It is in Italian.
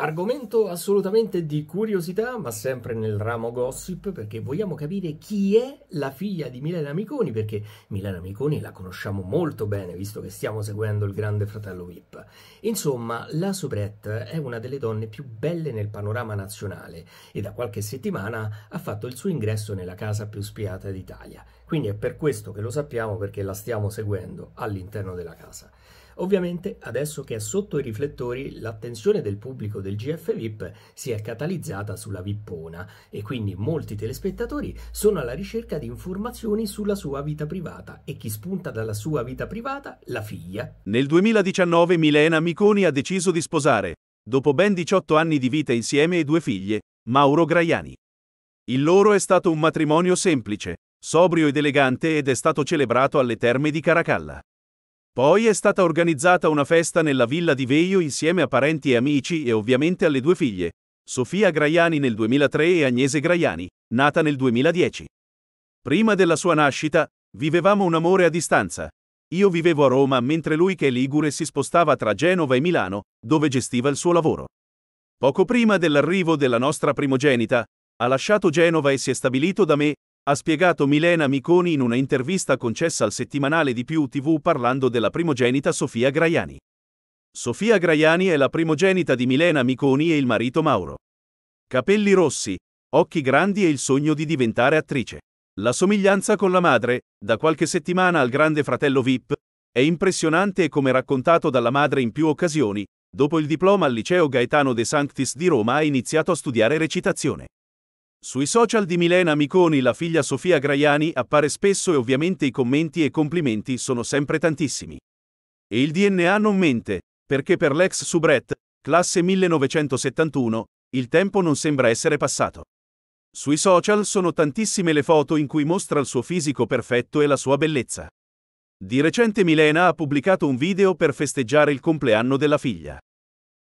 Argomento assolutamente di curiosità, ma sempre nel ramo gossip, perché vogliamo capire chi è la figlia di Milena Miconi, perché Milena Miconi la conosciamo molto bene, visto che stiamo seguendo il grande fratello VIP. Insomma, la soubrette è una delle donne più belle nel panorama nazionale e da qualche settimana ha fatto il suo ingresso nella casa più spiata d'Italia. Quindi è per questo che lo sappiamo, perché la stiamo seguendo all'interno della casa. Ovviamente adesso che è sotto i riflettori l'attenzione del pubblico del GF VIP si è catalizzata sulla vippona e quindi molti telespettatori sono alla ricerca di informazioni sulla sua vita privata e chi spunta dalla sua vita privata la figlia. Nel 2019 Milena Miconi ha deciso di sposare, dopo ben 18 anni di vita insieme e due figlie, Mauro Graiani. Il loro è stato un matrimonio semplice, sobrio ed elegante ed è stato celebrato alle terme di Caracalla. Poi è stata organizzata una festa nella villa di Veio insieme a parenti e amici e ovviamente alle due figlie, Sofia Graiani nel 2003 e Agnese Graiani, nata nel 2010. Prima della sua nascita, vivevamo un amore a distanza. Io vivevo a Roma mentre lui che è Ligure si spostava tra Genova e Milano, dove gestiva il suo lavoro. Poco prima dell'arrivo della nostra primogenita, ha lasciato Genova e si è stabilito da me, ha spiegato Milena Miconi in una intervista concessa al settimanale di Più TV parlando della primogenita Sofia Graiani. Sofia Graiani è la primogenita di Milena Miconi e il marito Mauro. Capelli rossi, occhi grandi e il sogno di diventare attrice. La somiglianza con la madre, da qualche settimana al grande fratello VIP, è impressionante e come raccontato dalla madre in più occasioni, dopo il diploma al liceo Gaetano De Sanctis di Roma ha iniziato a studiare recitazione. Sui social di Milena Miconi la figlia Sofia Graiani appare spesso e ovviamente i commenti e complimenti sono sempre tantissimi. E il DNA non mente, perché per l'ex soubrette, classe 1971, il tempo non sembra essere passato. Sui social sono tantissime le foto in cui mostra il suo fisico perfetto e la sua bellezza. Di recente Milena ha pubblicato un video per festeggiare il compleanno della figlia.